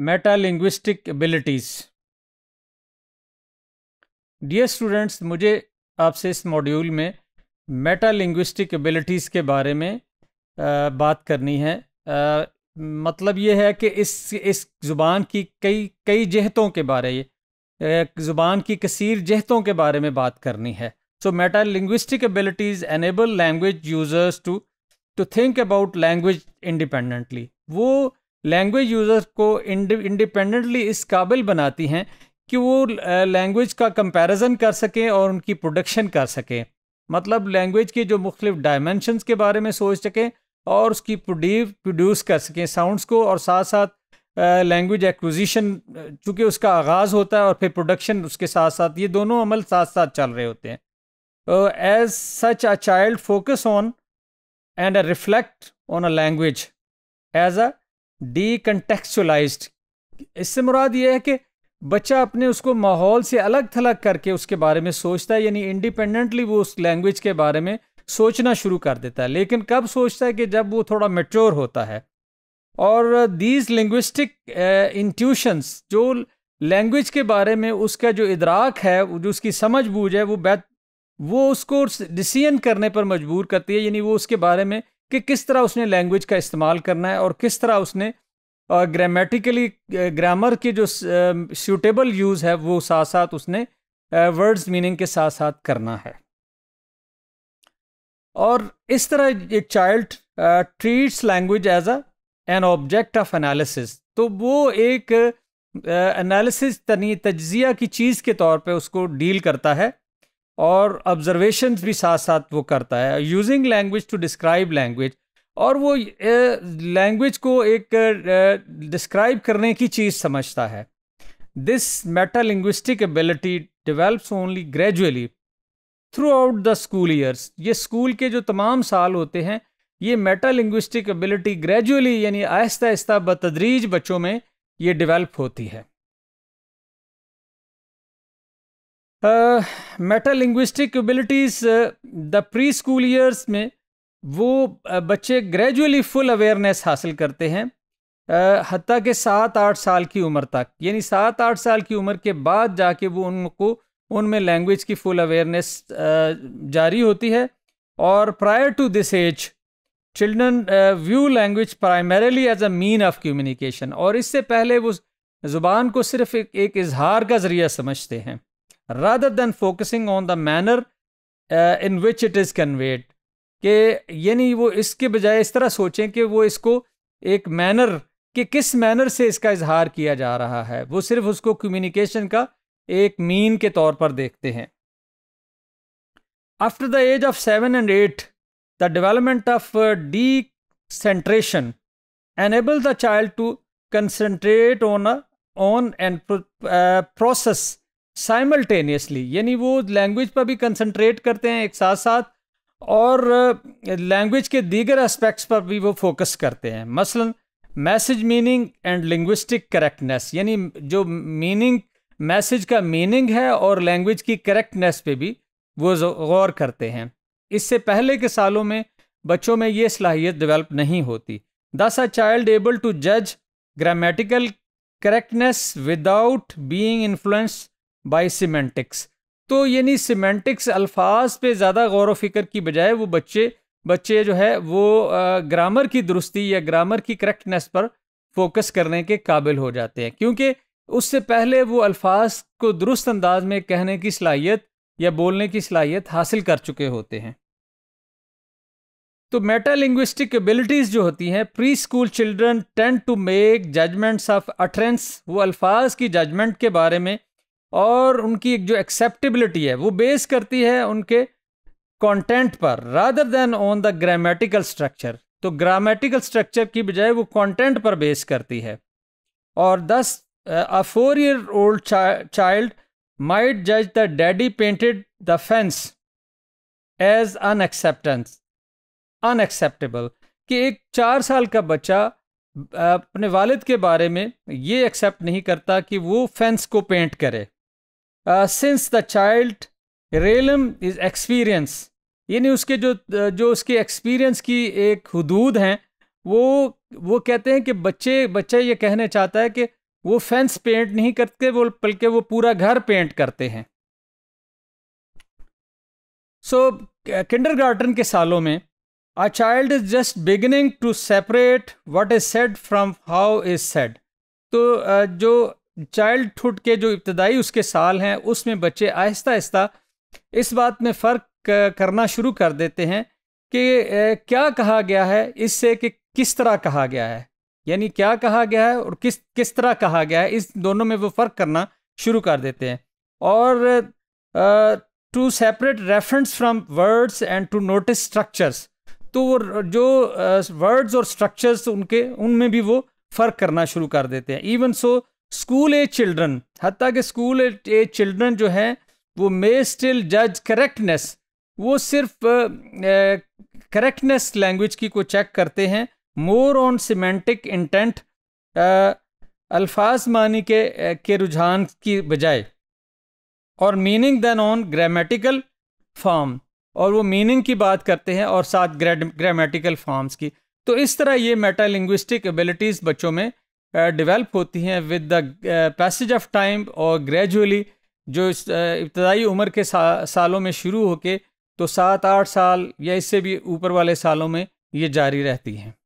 मेटालिंग्विस्टिक abilities dear students मुझे आपसे इस मॉड्यूल में मेटालिंग्विस्टिक एबिलिटीज़ के बारे में आ, बात करनी है आ, मतलब ये है कि इस इस ज़ुबान की कई कई जहतों के बारे ज़ुबान की कसीर जहतों के बारे में बात करनी है so meta linguistic abilities enable language users to to think about language independently वो लैंग्वेज यूज़र्स को इंडिपेंडेंटली इस काबिल बनाती हैं कि वो लैंग्वेज का कंपैरिजन कर सकें और उनकी प्रोडक्शन कर सकें मतलब लैंग्वेज के जो मुख्तलिफ डायमेंशनस के बारे में सोच सकें और उसकी प्रोड्यूस कर सकें साउंड्स को और साथ साथ लैंग्वेज एक्विजिशन चूँकि उसका आगाज़ होता है और फिर प्रोडक्शन उसके साथ साथ ये दोनों अमल साथ साथ चल रहे होते हैं as such a child focus on and a reflect on a language as a decontextualize इससे मुराद ये है कि बच्चा अपने उसको माहौल से अलग थलग करके उसके बारे में सोचता है यानी इंडिपेंडेंटली वो उस लैंग्वेज के बारे में सोचना शुरू कर देता है लेकिन कब सोचता है कि जब वो थोड़ा मेच्योर होता है और दीज लिंग्विस्टिक इंट्यूशंस जो लैंग्वेज के बारे में उसका जो इदराक है जो उसकी समझ बूझ है वो बैत वो उसको डिसीजन करने पर मजबूर करती है यानी वो उसके बारे में कि किस तरह उसने लैंग्वेज का इस्तेमाल करना है और किस तरह उसने ग्रामेटिकली ग्रामर के जो सूटेबल यूज़ है वो साथ साथ उसने वर्ड्स मीनिंग के साथ साथ करना है और इस तरह एक child treats language as a an object of analysis तो वो एक एनालिसिस तनी तजिया की चीज़ के तौर पे उसको डील करता है और ऑब्जर्वेशन भी साथ साथ वो करता है using language to describe language और वो लैंग्वेज को एक डिस्क्राइब करने की चीज़ समझता है this meta linguistic ability develops only gradually throughout the school years ये स्कूल के जो तमाम साल होते हैं ये मेटा लिंग्विस्टिक एबिलिटी ग्रेजुअली यानी आहिस्ता आहिस्ता बतदरीज बच्चों में ये डिवेल्प होती है meta linguistic abilities the preschool years में वो uh, बच्चे ग्रेजुअली फुल अवेयरनेस हासिल करते हैं uh, हती के सात आठ साल की उम्र तक यानी सात आठ साल की उम्र के बाद जाके वो उनको उनमें लैंग्वेज की फुल अवेयरनेस uh, जारी होती है और prior to this age children view language primarily as a mean of communication और इससे पहले वो ज़ुबान को सिर्फ एक, एक इजहार का ज़रिया समझते हैं rather than focusing on the manner uh, in which it is conveyed कि यानी वो इसके बजाय इस तरह सोचें कि वो इसको एक मैनर कि किस मैनर से इसका इजहार किया जा रहा है वो सिर्फ उसको कम्युनिकेशन का एक मीन के तौर पर देखते हैं after the age of seven and at the development of decentration enable the child to concentrate on on and process simultaneously यानी वो लैंग्वेज पर भी कंसंट्रेट करते हैं एक साथ साथ और लैंग्वेज के दीगर एस्पेक्ट्स पर भी वो फोकस करते हैं मसलन message meaning and linguistic correctness यानी जो मीनिंग मैसेज का मीनिंग है और लैंग्वेज की करेक्टनेस पे भी वो गौर करते हैं इससे पहले के सालों में बच्चों में ये सलाहियत डेवलप नहीं होती thus a child able to जज grammatical correctness without being influenced by semantics तो यानी सीमेंटिक्स अल्फाज पे ज़्यादा गौर व फिक्र की बजाय वो बच्चे बच्चे जो है वो ग्रामर की दुरुस्ती या ग्रामर की करेक्टनेस पर फोकस करने के काबिल हो जाते हैं क्योंकि उससे पहले वो अल्फाज को दुरुस्त अंदाज में कहने की सलाहियत या बोलने की सलाहियत हासिल कर चुके होते हैं तो मेटा लिंग्विस्टिक एबिलिटीज़ जो होती हैं preschool children tend to make judgments of utterance वो अल्फाज की जजमेंट के बारे में और उनकी एक जो एक्सेप्टेबिलिटी है वो बेस करती है उनके कंटेंट पर rather than on the grammatical structure तो ग्रामेटिकल स्ट्रक्चर की बजाय वो कंटेंट पर बेस करती है और thus a four year old child might जज the daddy painted the fence as unacceptance unacceptable कि एक चार साल का बच्चा अपने वालिद के बारे में ये एक्सेप्ट नहीं करता कि वो फेंस को पेंट करे since the child realm is experience यानी उसके जो uh, जो उसके एक्सपीरियंस की एक हदूद हैं वो वो कहते हैं कि बच्चे बच्चा ये कहना चाहता है कि वो फेंस पेंट नहीं करते वो बल्कि वो पूरा घर पेंट करते हैं सो किंडर गार्डन के सालों में a child is just beginning to separate what is said from how is said तो uh, जो चाइल्डहुड के जो इब्तदाई उसके साल हैं उसमें बच्चे आहिस्ता आहिस्ता इस बात में फ़र्क करना शुरू कर देते हैं कि क्या कहा गया है इससे कि किस तरह कहा गया है यानी क्या कहा गया है और किस किस तरह कहा गया है इस दोनों में वो फ़र्क करना शुरू कर देते हैं और to separate reference from words and to notice structures तो वो जो वर्ड्स और स्ट्रक्चर्स उनके उनमें भी वो फ़र्क करना शुरू कर देते हैं even so school age children हती कि स्कूल एज चिल्ड्रन जो हैं वो मे स्टिल जज करेक्टनेस वो सिर्फ करेक्टनेस लैंग्वेज की को चेक करते हैं मोर ऑन सीमेंटिक इंटेंट अल्फाज मानी के के रुझान की बजाय और meaning than on grammatical form और वो मीनिंग की बात करते हैं और साथ ग्रामेटिकल फॉर्म्स की तो इस तरह ये मेटा लिंग्विस्टिक एबिलिटीज़ बच्चों में डेवलप होती हैं with the passage of time और ग्रेजुअली जो इस इब्तदाई उम्र के सा, सालों में शुरू होके तो सात आठ साल या इससे भी ऊपर वाले सालों में ये जारी रहती हैं